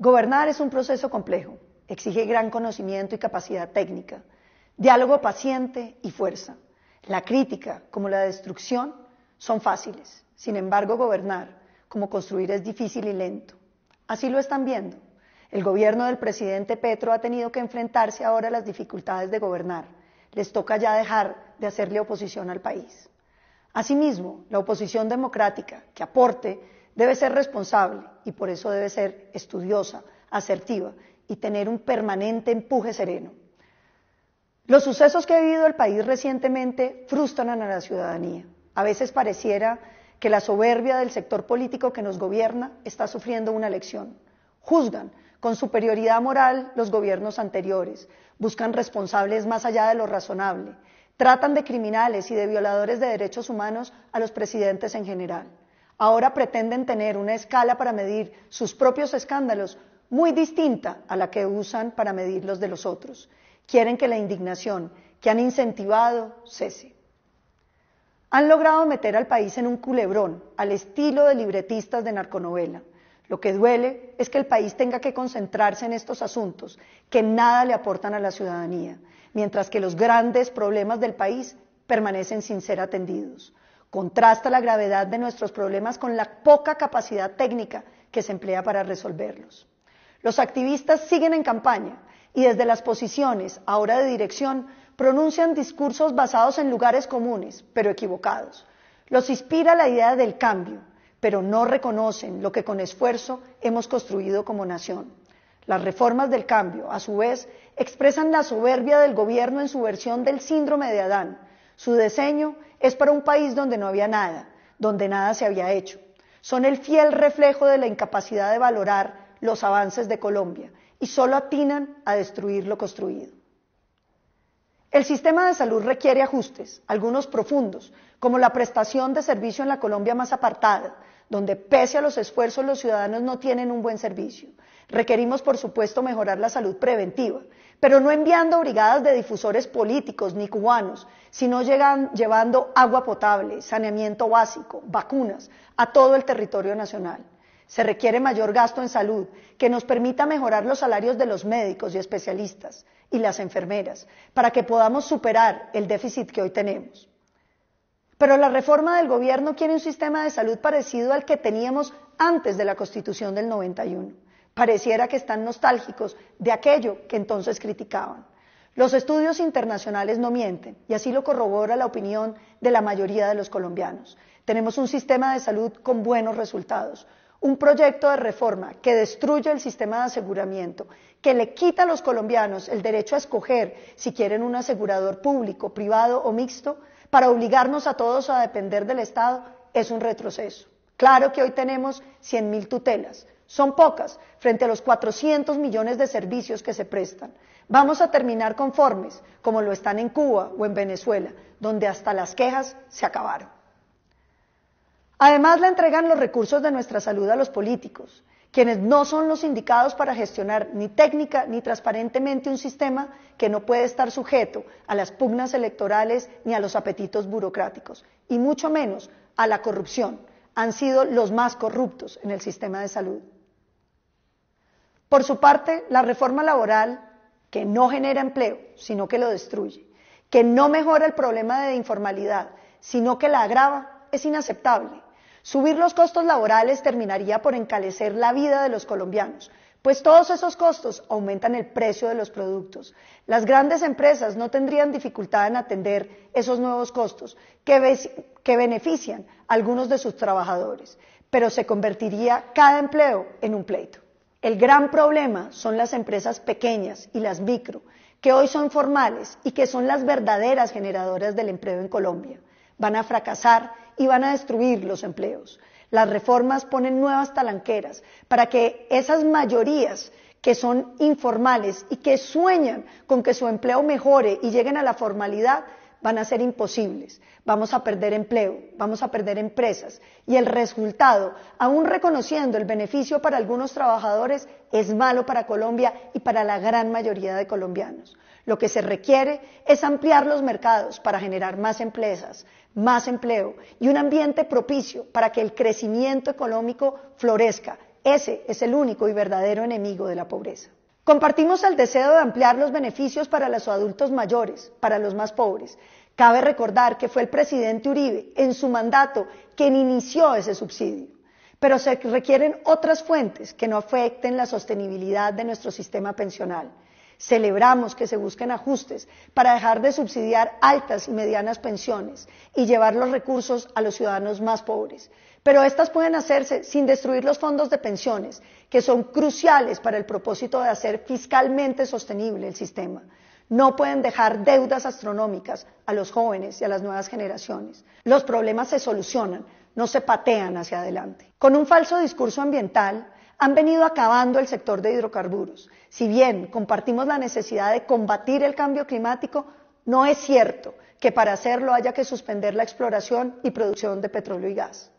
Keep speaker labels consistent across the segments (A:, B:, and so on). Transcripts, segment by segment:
A: Gobernar es un proceso complejo, exige gran conocimiento y capacidad técnica, diálogo paciente y fuerza. La crítica como la destrucción son fáciles, sin embargo gobernar como construir es difícil y lento. Así lo están viendo. El gobierno del presidente Petro ha tenido que enfrentarse ahora a las dificultades de gobernar. Les toca ya dejar de hacerle oposición al país. Asimismo, la oposición democrática que aporte Debe ser responsable y por eso debe ser estudiosa, asertiva y tener un permanente empuje sereno. Los sucesos que ha vivido el país recientemente frustran a la ciudadanía. A veces pareciera que la soberbia del sector político que nos gobierna está sufriendo una lección. Juzgan con superioridad moral los gobiernos anteriores, buscan responsables más allá de lo razonable, tratan de criminales y de violadores de derechos humanos a los presidentes en general ahora pretenden tener una escala para medir sus propios escándalos muy distinta a la que usan para medir los de los otros. Quieren que la indignación que han incentivado cese. Han logrado meter al país en un culebrón, al estilo de libretistas de narconovela. Lo que duele es que el país tenga que concentrarse en estos asuntos que nada le aportan a la ciudadanía, mientras que los grandes problemas del país permanecen sin ser atendidos. Contrasta la gravedad de nuestros problemas con la poca capacidad técnica que se emplea para resolverlos. Los activistas siguen en campaña y desde las posiciones, ahora de dirección, pronuncian discursos basados en lugares comunes, pero equivocados. Los inspira la idea del cambio, pero no reconocen lo que con esfuerzo hemos construido como nación. Las reformas del cambio, a su vez, expresan la soberbia del gobierno en su versión del síndrome de Adán, su diseño es para un país donde no había nada, donde nada se había hecho. Son el fiel reflejo de la incapacidad de valorar los avances de Colombia y solo atinan a destruir lo construido. El sistema de salud requiere ajustes, algunos profundos, como la prestación de servicio en la Colombia más apartada, donde pese a los esfuerzos los ciudadanos no tienen un buen servicio. Requerimos, por supuesto, mejorar la salud preventiva, pero no enviando brigadas de difusores políticos ni cubanos, sino llevando agua potable, saneamiento básico, vacunas a todo el territorio nacional. Se requiere mayor gasto en salud que nos permita mejorar los salarios de los médicos y especialistas y las enfermeras para que podamos superar el déficit que hoy tenemos. Pero la reforma del gobierno quiere un sistema de salud parecido al que teníamos antes de la Constitución del 91. Pareciera que están nostálgicos de aquello que entonces criticaban. Los estudios internacionales no mienten y así lo corrobora la opinión de la mayoría de los colombianos. Tenemos un sistema de salud con buenos resultados, un proyecto de reforma que destruye el sistema de aseguramiento, que le quita a los colombianos el derecho a escoger si quieren un asegurador público, privado o mixto, para obligarnos a todos a depender del Estado es un retroceso. Claro que hoy tenemos mil tutelas, son pocas frente a los 400 millones de servicios que se prestan. Vamos a terminar conformes, como lo están en Cuba o en Venezuela, donde hasta las quejas se acabaron. Además, le entregan los recursos de nuestra salud a los políticos quienes no son los indicados para gestionar ni técnica ni transparentemente un sistema que no puede estar sujeto a las pugnas electorales ni a los apetitos burocráticos, y mucho menos a la corrupción. Han sido los más corruptos en el sistema de salud. Por su parte, la reforma laboral, que no genera empleo, sino que lo destruye, que no mejora el problema de informalidad, sino que la agrava, es inaceptable Subir los costos laborales terminaría por encarecer la vida de los colombianos, pues todos esos costos aumentan el precio de los productos. Las grandes empresas no tendrían dificultad en atender esos nuevos costos que, que benefician a algunos de sus trabajadores, pero se convertiría cada empleo en un pleito. El gran problema son las empresas pequeñas y las micro, que hoy son formales y que son las verdaderas generadoras del empleo en Colombia. Van a fracasar y van a destruir los empleos. Las reformas ponen nuevas talanqueras para que esas mayorías que son informales y que sueñan con que su empleo mejore y lleguen a la formalidad van a ser imposibles. Vamos a perder empleo, vamos a perder empresas. Y el resultado, aún reconociendo el beneficio para algunos trabajadores, es malo para Colombia y para la gran mayoría de colombianos. Lo que se requiere es ampliar los mercados para generar más empresas, más empleo y un ambiente propicio para que el crecimiento económico florezca. Ese es el único y verdadero enemigo de la pobreza. Compartimos el deseo de ampliar los beneficios para los adultos mayores, para los más pobres. Cabe recordar que fue el presidente Uribe, en su mandato, quien inició ese subsidio. Pero se requieren otras fuentes que no afecten la sostenibilidad de nuestro sistema pensional. Celebramos que se busquen ajustes para dejar de subsidiar altas y medianas pensiones y llevar los recursos a los ciudadanos más pobres pero estas pueden hacerse sin destruir los fondos de pensiones, que son cruciales para el propósito de hacer fiscalmente sostenible el sistema. No pueden dejar deudas astronómicas a los jóvenes y a las nuevas generaciones. Los problemas se solucionan, no se patean hacia adelante. Con un falso discurso ambiental, han venido acabando el sector de hidrocarburos. Si bien compartimos la necesidad de combatir el cambio climático, no es cierto que para hacerlo haya que suspender la exploración y producción de petróleo y gas.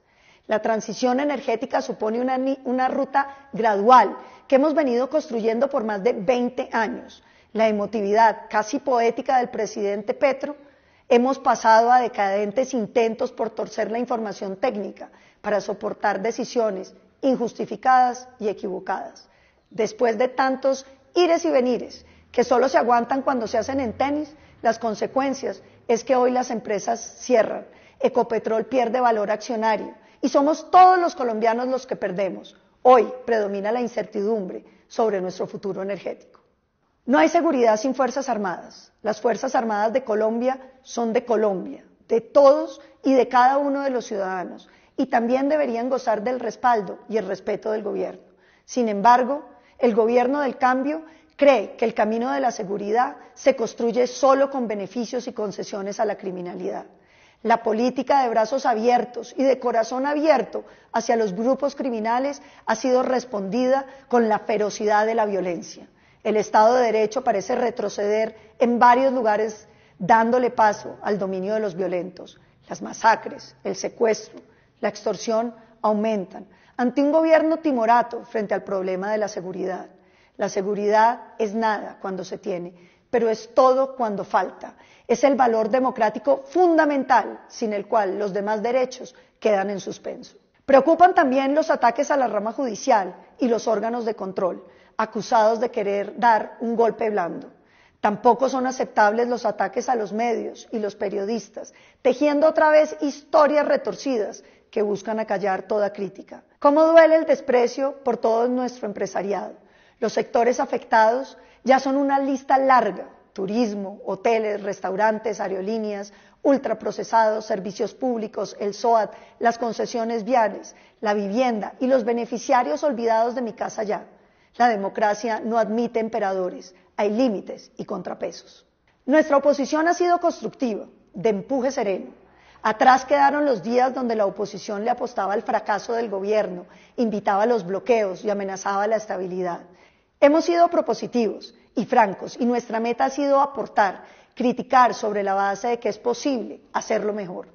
A: La transición energética supone una, ruta gradual que hemos venido construyendo por más de 20 años. La emotividad casi poética del presidente Petro, hemos pasado a decadentes intentos por torcer la información técnica para soportar decisiones injustificadas y equivocadas. Después de tantos ires y venires que solo se aguantan cuando se hacen en tenis, las consecuencias es que hoy las empresas cierran, Ecopetrol pierde valor accionario, y somos todos los colombianos los que perdemos. Hoy predomina la incertidumbre sobre nuestro futuro energético. No hay seguridad sin Fuerzas Armadas. Las Fuerzas Armadas de Colombia son de Colombia, de todos y de cada uno de los ciudadanos, y también deberían gozar del respaldo y el respeto del gobierno. Sin embargo, el gobierno del cambio cree que el camino de la seguridad se construye solo con beneficios y concesiones a la criminalidad. La política de brazos abiertos y de corazón abierto hacia los grupos criminales ha sido respondida con la ferocidad de la violencia. El Estado de Derecho parece retroceder en varios lugares dándole paso al dominio de los violentos. Las masacres, el secuestro, la extorsión aumentan ante un gobierno timorato frente al problema de la seguridad. La seguridad es nada cuando se tiene pero es todo cuando falta. Es el valor democrático fundamental sin el cual los demás derechos quedan en suspenso. Preocupan también los ataques a la rama judicial y los órganos de control, acusados de querer dar un golpe blando. Tampoco son aceptables los ataques a los medios y los periodistas, tejiendo otra vez historias retorcidas que buscan acallar toda crítica. ¿Cómo duele el desprecio por todo nuestro empresariado? Los sectores afectados ya son una lista larga, turismo, hoteles, restaurantes, aerolíneas, ultraprocesados, servicios públicos, el SOAT, las concesiones viales, la vivienda y los beneficiarios olvidados de mi casa ya. La democracia no admite emperadores, hay límites y contrapesos. Nuestra oposición ha sido constructiva, de empuje sereno. Atrás quedaron los días donde la oposición le apostaba al fracaso del gobierno, invitaba a los bloqueos y amenazaba la estabilidad. Hemos sido propositivos y francos y nuestra meta ha sido aportar, criticar sobre la base de que es posible hacerlo mejor.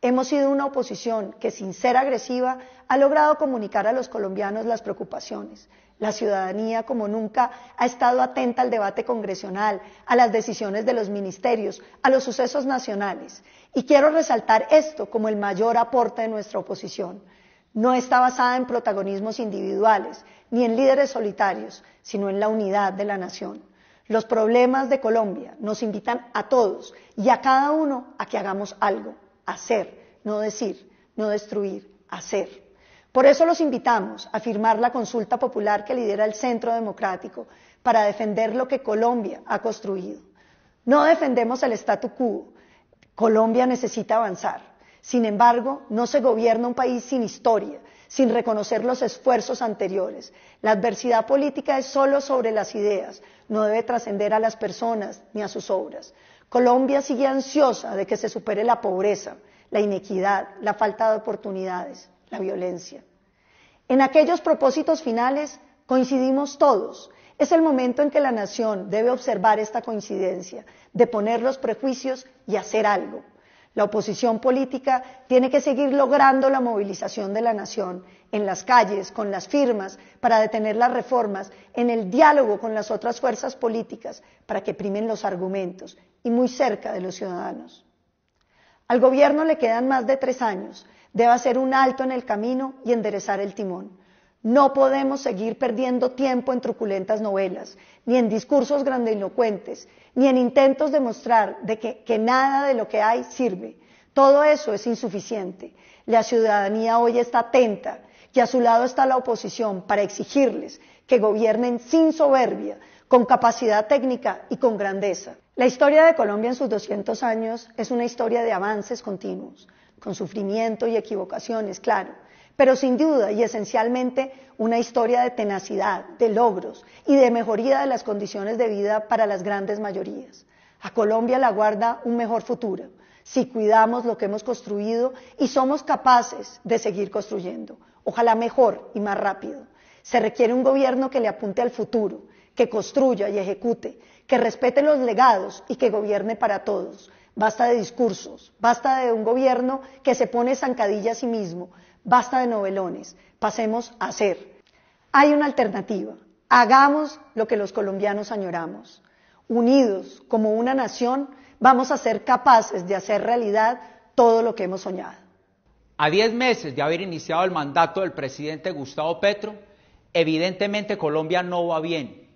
A: Hemos sido una oposición que, sin ser agresiva, ha logrado comunicar a los colombianos las preocupaciones. La ciudadanía, como nunca, ha estado atenta al debate congresional, a las decisiones de los ministerios, a los sucesos nacionales. Y quiero resaltar esto como el mayor aporte de nuestra oposición. No está basada en protagonismos individuales ni en líderes solitarios, sino en la unidad de la nación. Los problemas de Colombia nos invitan a todos y a cada uno a que hagamos algo, hacer, no decir, no destruir, hacer. Por eso los invitamos a firmar la consulta popular que lidera el Centro Democrático para defender lo que Colombia ha construido. No defendemos el statu quo. Colombia necesita avanzar. Sin embargo, no se gobierna un país sin historia, sin reconocer los esfuerzos anteriores. La adversidad política es solo sobre las ideas, no debe trascender a las personas ni a sus obras. Colombia sigue ansiosa de que se supere la pobreza, la inequidad, la falta de oportunidades, la violencia. En aquellos propósitos finales coincidimos todos. Es el momento en que la nación debe observar esta coincidencia, de poner los prejuicios y hacer algo. La oposición política tiene que seguir logrando la movilización de la nación en las calles, con las firmas, para detener las reformas, en el diálogo con las otras fuerzas políticas, para que primen los argumentos y muy cerca de los ciudadanos. Al gobierno le quedan más de tres años. Debe hacer un alto en el camino y enderezar el timón. No podemos seguir perdiendo tiempo en truculentas novelas, ni en discursos grandilocuentes, ni en intentos de mostrar que, que nada de lo que hay sirve. Todo eso es insuficiente. La ciudadanía hoy está atenta y a su lado está la oposición para exigirles que gobiernen sin soberbia, con capacidad técnica y con grandeza. La historia de Colombia en sus 200 años es una historia de avances continuos, con sufrimiento y equivocaciones, claro, pero sin duda y esencialmente una historia de tenacidad, de logros y de mejoría de las condiciones de vida para las grandes mayorías. A Colombia la guarda un mejor futuro si cuidamos lo que hemos construido y somos capaces de seguir construyendo, ojalá mejor y más rápido. Se requiere un gobierno que le apunte al futuro, que construya y ejecute, que respete los legados y que gobierne para todos. Basta de discursos, basta de un gobierno que se pone zancadilla a sí mismo, Basta de novelones, pasemos a hacer. Hay una alternativa. Hagamos lo que los colombianos añoramos. Unidos como una nación, vamos a ser capaces de hacer realidad todo lo que hemos soñado.
B: A diez meses de haber iniciado el mandato del presidente Gustavo Petro, evidentemente Colombia no va bien.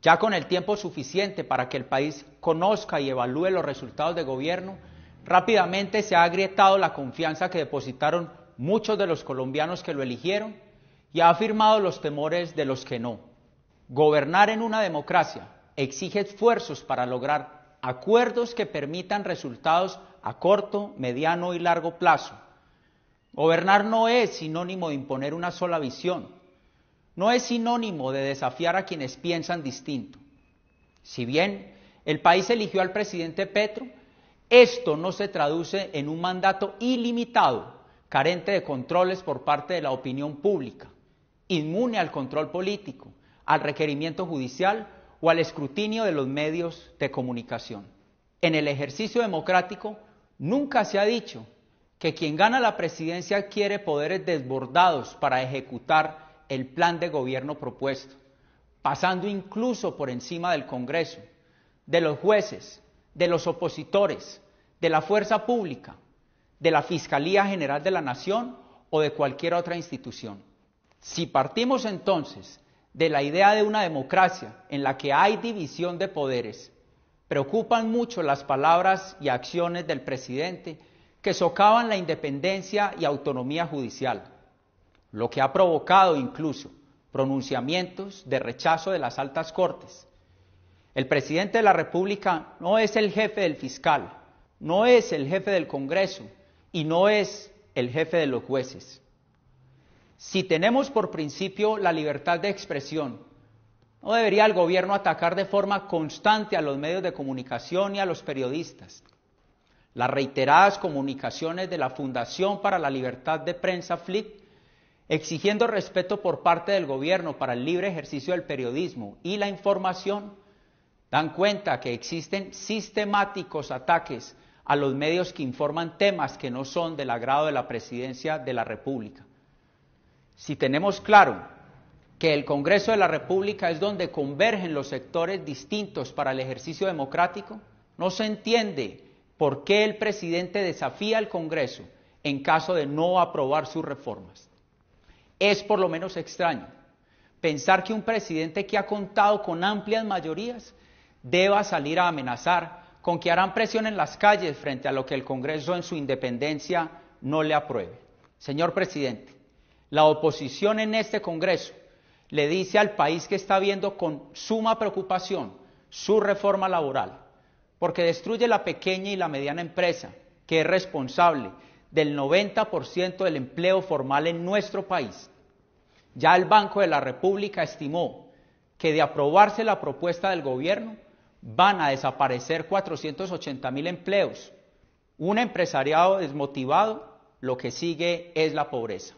B: Ya con el tiempo suficiente para que el país conozca y evalúe los resultados de gobierno, rápidamente se ha agrietado la confianza que depositaron muchos de los colombianos que lo eligieron y ha afirmado los temores de los que no. Gobernar en una democracia exige esfuerzos para lograr acuerdos que permitan resultados a corto, mediano y largo plazo. Gobernar no es sinónimo de imponer una sola visión, no es sinónimo de desafiar a quienes piensan distinto. Si bien el país eligió al presidente Petro, esto no se traduce en un mandato ilimitado carente de controles por parte de la opinión pública, inmune al control político, al requerimiento judicial o al escrutinio de los medios de comunicación. En el ejercicio democrático nunca se ha dicho que quien gana la presidencia quiere poderes desbordados para ejecutar el plan de gobierno propuesto, pasando incluso por encima del Congreso, de los jueces, de los opositores, de la fuerza pública de la Fiscalía General de la Nación o de cualquier otra institución. Si partimos entonces de la idea de una democracia en la que hay división de poderes, preocupan mucho las palabras y acciones del presidente que socavan la independencia y autonomía judicial, lo que ha provocado incluso pronunciamientos de rechazo de las altas cortes. El presidente de la República no es el jefe del fiscal, no es el jefe del Congreso, y no es el jefe de los jueces. Si tenemos por principio la libertad de expresión, no debería el gobierno atacar de forma constante a los medios de comunicación y a los periodistas. Las reiteradas comunicaciones de la Fundación para la Libertad de Prensa, (FLIP), exigiendo respeto por parte del gobierno para el libre ejercicio del periodismo y la información, dan cuenta que existen sistemáticos ataques a los medios que informan temas que no son del agrado de la presidencia de la República. Si tenemos claro que el Congreso de la República es donde convergen los sectores distintos para el ejercicio democrático, no se entiende por qué el presidente desafía al Congreso en caso de no aprobar sus reformas. Es por lo menos extraño pensar que un presidente que ha contado con amplias mayorías deba salir a amenazar con que harán presión en las calles frente a lo que el Congreso en su independencia no le apruebe. Señor presidente, la oposición en este Congreso le dice al país que está viendo con suma preocupación su reforma laboral, porque destruye la pequeña y la mediana empresa, que es responsable del 90% del empleo formal en nuestro país. Ya el Banco de la República estimó que de aprobarse la propuesta del gobierno, van a desaparecer 480 mil empleos. Un empresariado desmotivado, lo que sigue es la pobreza.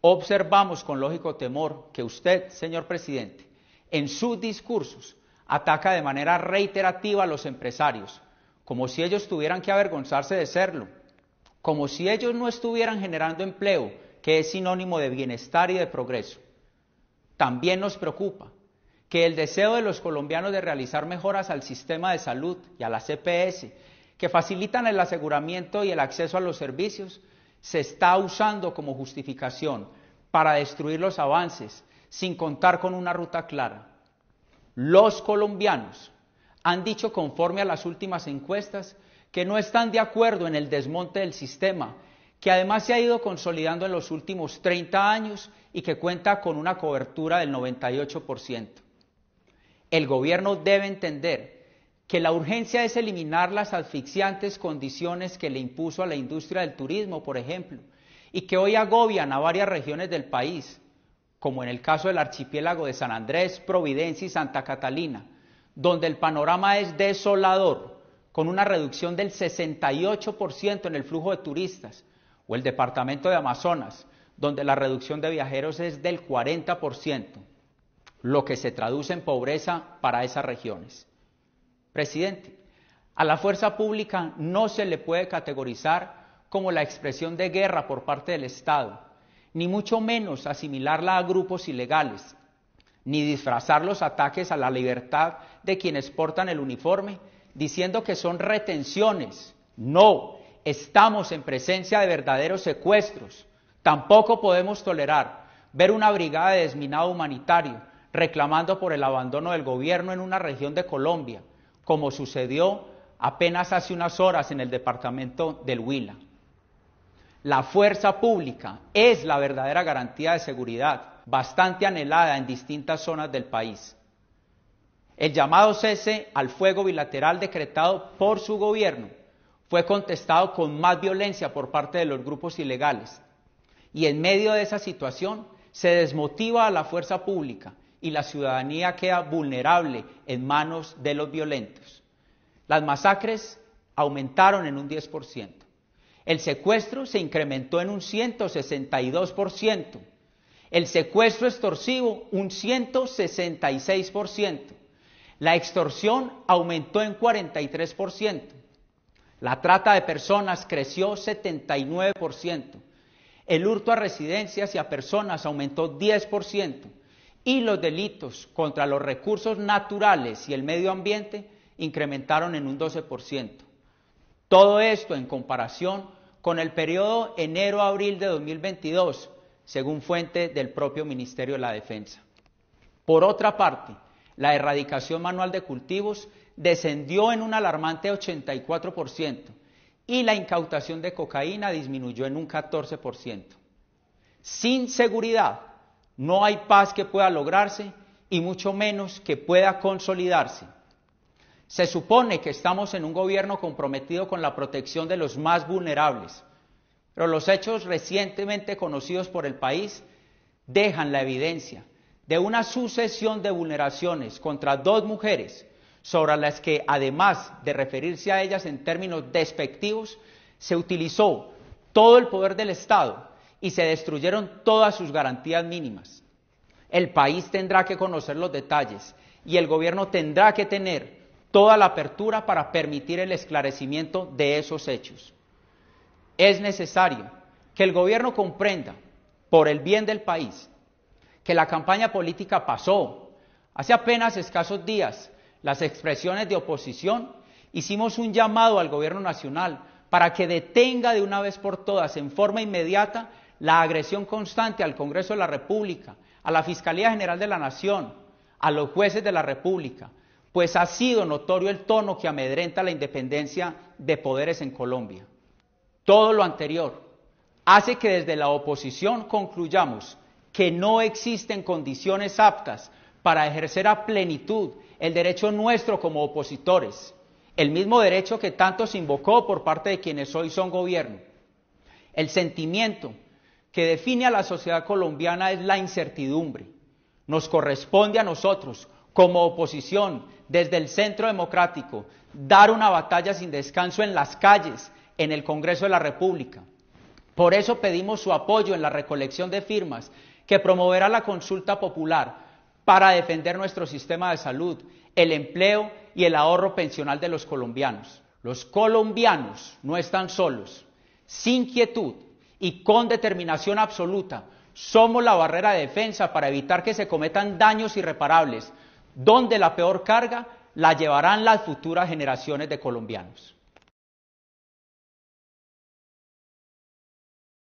B: Observamos con lógico temor que usted, señor presidente, en sus discursos ataca de manera reiterativa a los empresarios, como si ellos tuvieran que avergonzarse de serlo, como si ellos no estuvieran generando empleo, que es sinónimo de bienestar y de progreso. También nos preocupa que el deseo de los colombianos de realizar mejoras al sistema de salud y a la CPS, e que facilitan el aseguramiento y el acceso a los servicios, se está usando como justificación para destruir los avances sin contar con una ruta clara. Los colombianos han dicho conforme a las últimas encuestas que no están de acuerdo en el desmonte del sistema, que además se ha ido consolidando en los últimos 30 años y que cuenta con una cobertura del 98%. El gobierno debe entender que la urgencia es eliminar las asfixiantes condiciones que le impuso a la industria del turismo, por ejemplo, y que hoy agobian a varias regiones del país, como en el caso del archipiélago de San Andrés, Providencia y Santa Catalina, donde el panorama es desolador, con una reducción del 68% en el flujo de turistas, o el departamento de Amazonas, donde la reducción de viajeros es del 40% lo que se traduce en pobreza para esas regiones. Presidente, a la fuerza pública no se le puede categorizar como la expresión de guerra por parte del Estado, ni mucho menos asimilarla a grupos ilegales, ni disfrazar los ataques a la libertad de quienes portan el uniforme diciendo que son retenciones. No, estamos en presencia de verdaderos secuestros. Tampoco podemos tolerar ver una brigada de desminado humanitario reclamando por el abandono del gobierno en una región de Colombia, como sucedió apenas hace unas horas en el departamento del Huila. La fuerza pública es la verdadera garantía de seguridad, bastante anhelada en distintas zonas del país. El llamado cese al fuego bilateral decretado por su gobierno fue contestado con más violencia por parte de los grupos ilegales. Y en medio de esa situación se desmotiva a la fuerza pública y la ciudadanía queda vulnerable en manos de los violentos. Las masacres aumentaron en un 10%. El secuestro se incrementó en un 162%. El secuestro extorsivo un 166%. La extorsión aumentó en 43%. La trata de personas creció 79%. El hurto a residencias y a personas aumentó 10% y los delitos contra los recursos naturales y el medio ambiente incrementaron en un 12%. Todo esto en comparación con el periodo enero-abril de 2022, según fuente del propio Ministerio de la Defensa. Por otra parte, la erradicación manual de cultivos descendió en un alarmante 84% y la incautación de cocaína disminuyó en un 14%. Sin seguridad, no hay paz que pueda lograrse y mucho menos que pueda consolidarse. Se supone que estamos en un gobierno comprometido con la protección de los más vulnerables, pero los hechos recientemente conocidos por el país dejan la evidencia de una sucesión de vulneraciones contra dos mujeres sobre las que, además de referirse a ellas en términos despectivos, se utilizó todo el poder del Estado y se destruyeron todas sus garantías mínimas. El país tendrá que conocer los detalles y el gobierno tendrá que tener toda la apertura para permitir el esclarecimiento de esos hechos. Es necesario que el gobierno comprenda, por el bien del país, que la campaña política pasó. Hace apenas escasos días, las expresiones de oposición hicimos un llamado al gobierno nacional para que detenga de una vez por todas, en forma inmediata, la agresión constante al Congreso de la República, a la Fiscalía General de la Nación, a los jueces de la República, pues ha sido notorio el tono que amedrenta la independencia de poderes en Colombia. Todo lo anterior hace que desde la oposición concluyamos que no existen condiciones aptas para ejercer a plenitud el derecho nuestro como opositores, el mismo derecho que tanto se invocó por parte de quienes hoy son gobierno. El sentimiento que define a la sociedad colombiana es la incertidumbre. Nos corresponde a nosotros, como oposición, desde el centro democrático, dar una batalla sin descanso en las calles, en el Congreso de la República. Por eso pedimos su apoyo en la recolección de firmas que promoverá la consulta popular para defender nuestro sistema de salud, el empleo y el ahorro pensional de los colombianos. Los colombianos no están solos. Sin quietud, y con determinación absoluta. Somos la barrera de defensa para evitar que se cometan daños irreparables, donde la peor carga la llevarán las futuras generaciones de colombianos.